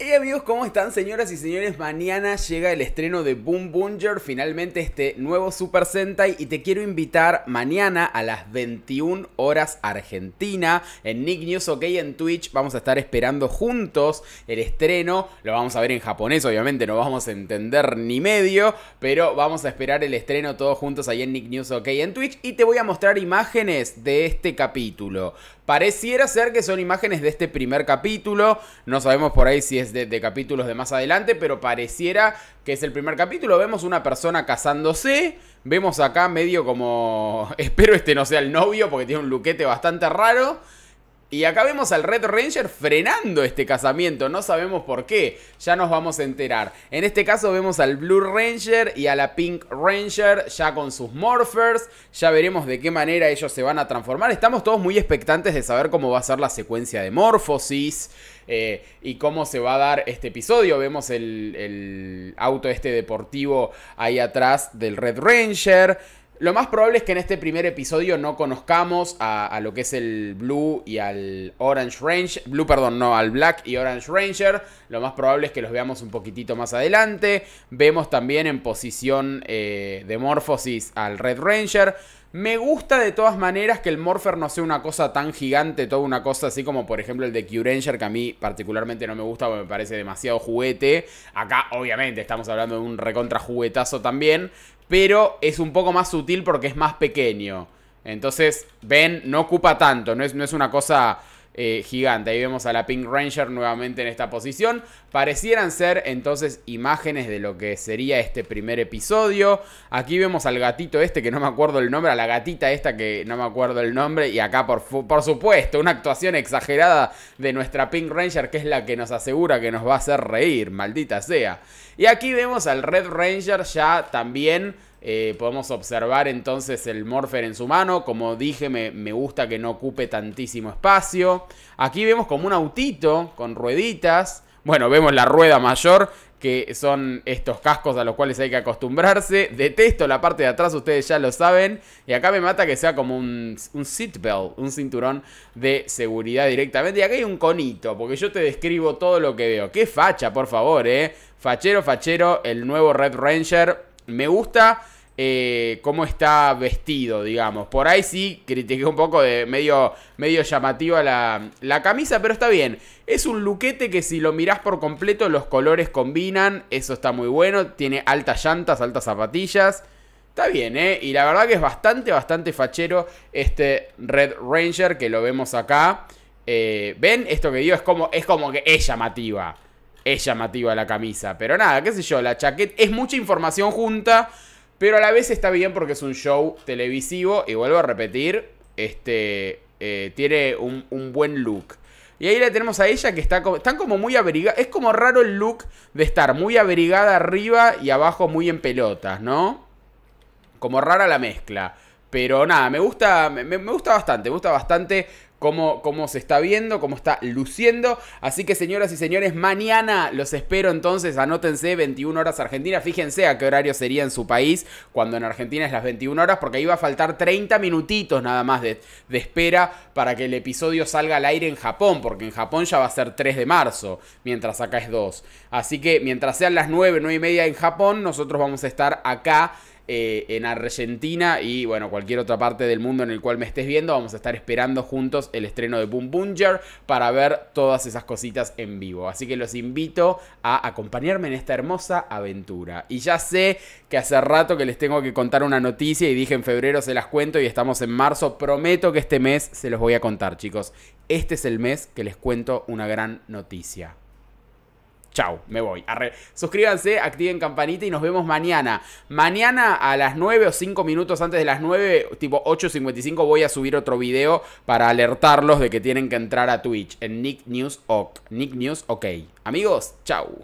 Hey amigos, ¿cómo están señoras y señores? Mañana llega el estreno de Boom Bunger, finalmente este nuevo Super Sentai y te quiero invitar mañana a las 21 horas Argentina en Nick News OK en Twitch. Vamos a estar esperando juntos el estreno, lo vamos a ver en japonés obviamente, no vamos a entender ni medio, pero vamos a esperar el estreno todos juntos ahí en Nick News OK en Twitch y te voy a mostrar imágenes de este capítulo. Pareciera ser que son imágenes de este primer capítulo, no sabemos por ahí si es de, de capítulos de más adelante, pero pareciera que es el primer capítulo. Vemos una persona casándose, vemos acá medio como, espero este no sea el novio porque tiene un luquete bastante raro. Y acá vemos al Red Ranger frenando este casamiento, no sabemos por qué, ya nos vamos a enterar. En este caso vemos al Blue Ranger y a la Pink Ranger ya con sus Morphers, ya veremos de qué manera ellos se van a transformar. Estamos todos muy expectantes de saber cómo va a ser la secuencia de Morphosis eh, y cómo se va a dar este episodio. Vemos el, el auto este deportivo ahí atrás del Red Ranger. Lo más probable es que en este primer episodio no conozcamos a, lo que es el Blue y al Orange Ranger. Blue, perdón, no, al Black y Orange Ranger. Lo más probable es que los veamos un poquitito más adelante. Vemos también en posición eh, de morfosis al Red Ranger. Me gusta de todas maneras que el Morpher no sea una cosa tan gigante, toda una cosa así como por ejemplo el de q que a mí particularmente no me gusta porque me parece demasiado juguete. Acá obviamente estamos hablando de un recontra juguetazo también, pero es un poco más sutil porque es más pequeño. Entonces, ven, no ocupa tanto, no es, no es una cosa eh, gigante. Ahí vemos a la Pink Ranger nuevamente en esta posición. Parecieran ser entonces imágenes de lo que sería este primer episodio. Aquí vemos al gatito este que no me acuerdo el nombre, a la gatita esta que no me acuerdo el nombre. Y acá por, por supuesto una actuación exagerada de nuestra Pink Ranger que es la que nos asegura que nos va a hacer reír, maldita sea. Y aquí vemos al Red Ranger ya también eh, podemos observar entonces el Morpher en su mano. Como dije, me, gusta que no ocupe tantísimo espacio. Aquí vemos como un autito con rueditas. Bueno, vemos la rueda mayor, que son estos cascos a los cuales hay que acostumbrarse. Detesto la parte de atrás, ustedes ya lo saben. Y acá me mata que sea como un, un seatbelt, un cinturón de seguridad directamente. Y acá hay un conito, porque yo te describo todo lo que veo. ¡Qué facha, por favor, eh! Fachero, fachero, el nuevo Red Ranger. Me gusta eh, cómo está vestido, digamos. Por ahí sí critiqué un poco de medio, medio llamativa la, la, camisa, pero está bien. Es un luquete que si lo mirás por completo, los colores combinan, eso está muy bueno. Tiene altas llantas, altas zapatillas. Está bien, ¿eh? Y la verdad que es bastante, bastante fachero este Red Ranger que lo vemos acá. Eh, ¿Ven? Esto que digo es como, es como que es llamativa. Es llamativa la camisa. Pero nada, qué sé yo, la chaqueta. Es mucha información junta. Pero a la vez está bien porque es un show televisivo. Y vuelvo a repetir, este, eh, tiene un, buen look. Y ahí la tenemos a ella que está como, están como muy abrigada. Es como raro el look de estar muy abrigada arriba y abajo muy en pelotas, ¿no? Como rara la mezcla. Pero nada, me gusta, me, me gusta bastante, me gusta bastante Cómo, se está viendo, cómo está luciendo. Así que señoras y señores, mañana los espero entonces, anótense 21 horas Argentina, fíjense a qué horario sería en su país, cuando en Argentina es las 21 horas, porque ahí va a faltar 30 minutitos nada más de, de espera para que el episodio salga al aire en Japón, porque en Japón ya va a ser 3 de marzo, mientras acá es 2. Así que mientras sean las 9, 9 y media en Japón, nosotros vamos a estar acá eh, en Argentina y bueno, cualquier otra parte del mundo en el cual me estés viendo. Vamos a estar esperando juntos el estreno de Boom Bunger para ver todas esas cositas en vivo. Así que los invito a acompañarme en esta hermosa aventura. Y ya sé que hace rato que les tengo que contar una noticia y dije en febrero se las cuento y estamos en marzo. Prometo que este mes se los voy a contar, chicos. Este es el mes que les cuento una gran noticia. Chau, me voy. Suscríbanse, activen campanita y nos vemos mañana. Mañana a las 9 o 5 minutos antes de las 9, tipo 8.55, voy a subir otro video para alertarlos de que tienen que entrar a Twitch en Nick News OK. Nick News OK. Amigos, chau.